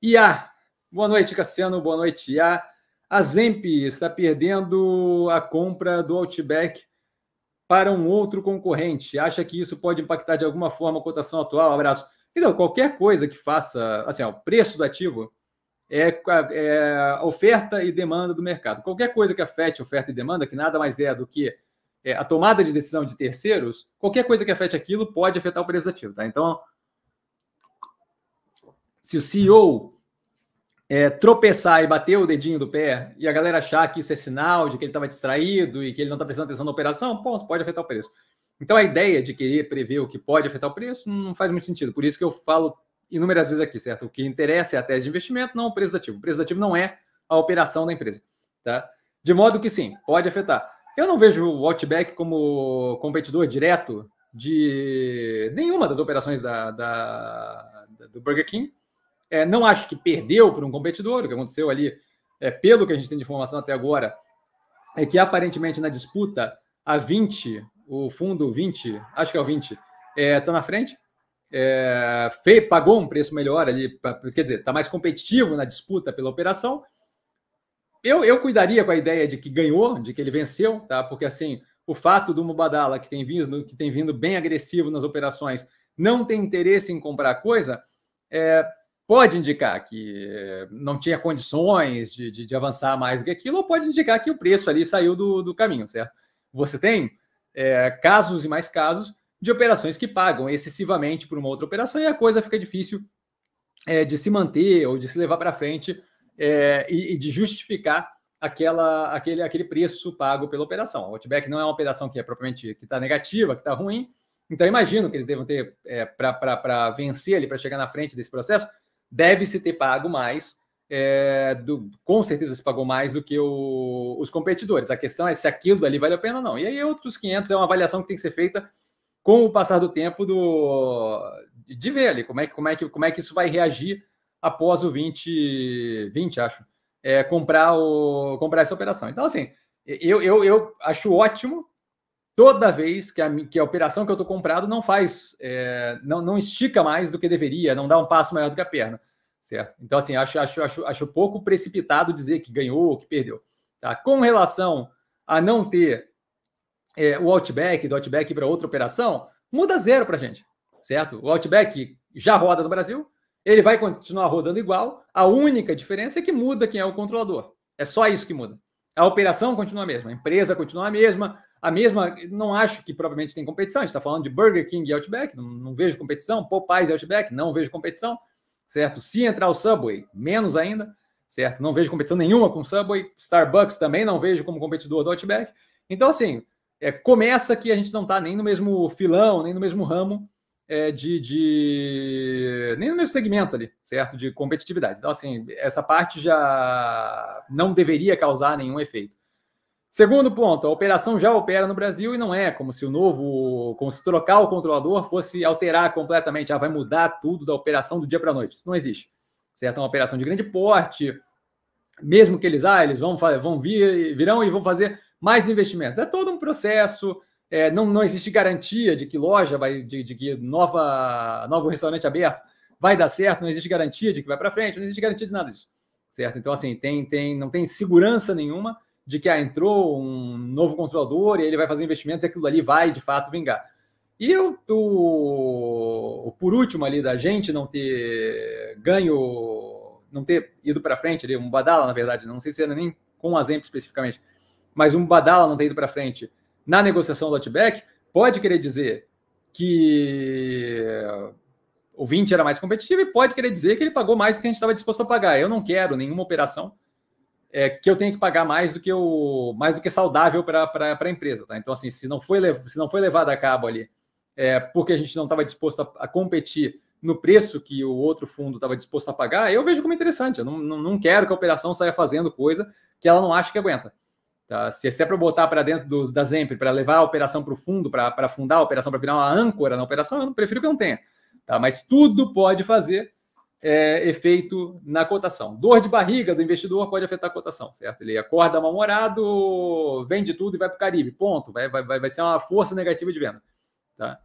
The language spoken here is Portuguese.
IA. Boa noite, Cassiano. Boa noite, IA. A Zemp está perdendo a compra do Outback para um outro concorrente. Acha que isso pode impactar de alguma forma a cotação atual? Abraço. Então, qualquer coisa que faça, assim, ó, o preço do ativo é, é, oferta e demanda do mercado. Qualquer coisa que afete oferta e demanda, que nada mais é do que é, a tomada de decisão de terceiros, qualquer coisa que afete aquilo pode afetar o preço do ativo. Tá? Então, se o CEO é, tropeçar e bater o dedinho do pé e a galera achar que isso é sinal de que ele estava distraído e que ele não está prestando atenção na operação, ponto, pode afetar o preço. Então a ideia de querer prever o que pode afetar o preço não faz muito sentido. Por isso que eu falo inúmeras vezes aqui, certo? O que interessa é a tese de investimento, não o preço do ativo. O preço do ativo não é a operação da empresa, tá? De modo que sim, pode afetar. Eu não vejo o Outback como competidor direto de nenhuma das operações da, da do Burger King, é, não acho que perdeu para um competidor, o que aconteceu ali, é, pelo que a gente tem de informação até agora, é que aparentemente na disputa a 20, o fundo 20, acho que é o 20, está é, tá na frente. É, pagou um preço melhor ali, pra, quer dizer, está mais competitivo na disputa pela operação. Eu, eu cuidaria com a ideia de que ganhou, de que ele venceu, tá? Porque assim, o fato do Mubadala, que tem vindo, que tem vindo bem agressivo nas operações, não tem interesse em comprar coisa, é, pode indicar que eh, não tinha condições de, de, de, avançar mais do que aquilo, ou pode indicar que o preço ali saiu do, do caminho, certo? Você tem é, casos e mais casos de operações que pagam excessivamente por uma outra operação e a coisa fica difícil é, de se manter ou de se levar para frente é, e, e, de justificar aquela, aquele, aquele preço pago pela operação. O outback não é uma operação que é propriamente que está negativa, que está ruim, então imagino que eles devam ter para vencer ali, para chegar na frente desse processo, deve-se ter pago mais, é, do, com certeza se pagou mais do que o, os competidores. A questão é se aquilo ali vale a pena ou não. E aí, outros 500 é uma avaliação que tem que ser feita com o passar do tempo do, de ver ali como é, que, como, é que, como é que isso vai reagir após o 20, 20 acho, é, comprar, o, comprar essa operação. Então, assim, eu, eu, eu acho ótimo toda vez que a, que a operação que eu estou comprado não faz, é, não, não estica mais do que deveria, não dá um passo maior do que a perna, certo? Então, assim, acho, acho, acho, acho pouco precipitado dizer que ganhou ou que perdeu. Tá? Com relação a não ter é, o Outback, do Outback para outra operação, muda zero para a gente, certo? O Outback já roda no Brasil, ele vai continuar rodando igual, a única diferença é que muda quem é o controlador. É só isso que muda. A operação continua a mesma, a empresa continua a mesma, a mesma, não acho que provavelmente tem competição. A gente está falando de Burger King e Outback, não, não vejo competição. Popeyes e Outback, não vejo competição, certo? Se entrar o Subway, menos ainda, certo? Não vejo competição nenhuma com o Subway. Starbucks também não vejo como competidor do Outback. Então, assim, é, começa que a gente não está nem no mesmo filão, nem no mesmo ramo é, de, de, nem no mesmo segmento ali, certo? De competitividade. Então, assim, essa parte já não deveria causar nenhum efeito. Segundo ponto, a operação já opera no Brasil e não é como se o novo, como se trocar o controlador fosse alterar completamente, ah, vai mudar tudo da operação do dia para a noite. Isso não existe. Certo? É uma operação de grande porte, mesmo que eles, ah, eles vão, vão vir, virão e vão fazer mais investimentos. É todo um processo, é, não, não existe garantia de que loja vai, de, de que nova, novo restaurante aberto vai dar certo, não existe garantia de que vai para frente, não existe garantia de nada disso, certo? Então, assim, tem, tem, não tem segurança nenhuma de que ah, entrou um novo controlador e ele vai fazer investimentos e aquilo ali vai de fato vingar. E o, o, por último ali da gente não ter ganho, não ter ido para frente ali, um badala na verdade, não sei se era nem com um exemplo especificamente, mas um badala não ter ido para frente na negociação do Outback, pode querer dizer que o 20 era mais competitivo e pode querer dizer que ele pagou mais do que a gente estava disposto a pagar. Eu não quero nenhuma operação é, que eu tenho que pagar mais do que o mais do que saudável para a empresa. Tá? Então, assim, se não foi, se não foi levado a cabo ali é, porque a gente não estava disposto a, a, competir no preço que o outro fundo estava disposto a pagar, eu vejo como interessante. Eu não, não, não, quero que a operação saia fazendo coisa que ela não acha que aguenta. Tá? Se, se é para botar para dentro do, da Zempre, para levar a operação para o fundo, para fundar a operação, para virar uma âncora na operação, eu prefiro que não tenha. Tá? Mas tudo pode fazer é, efeito na cotação. Dor de barriga do investidor pode afetar a cotação, certo? Ele acorda mal-humorado, vende tudo e vai para o Caribe, ponto. Vai, vai, vai ser uma força negativa de venda. Tá?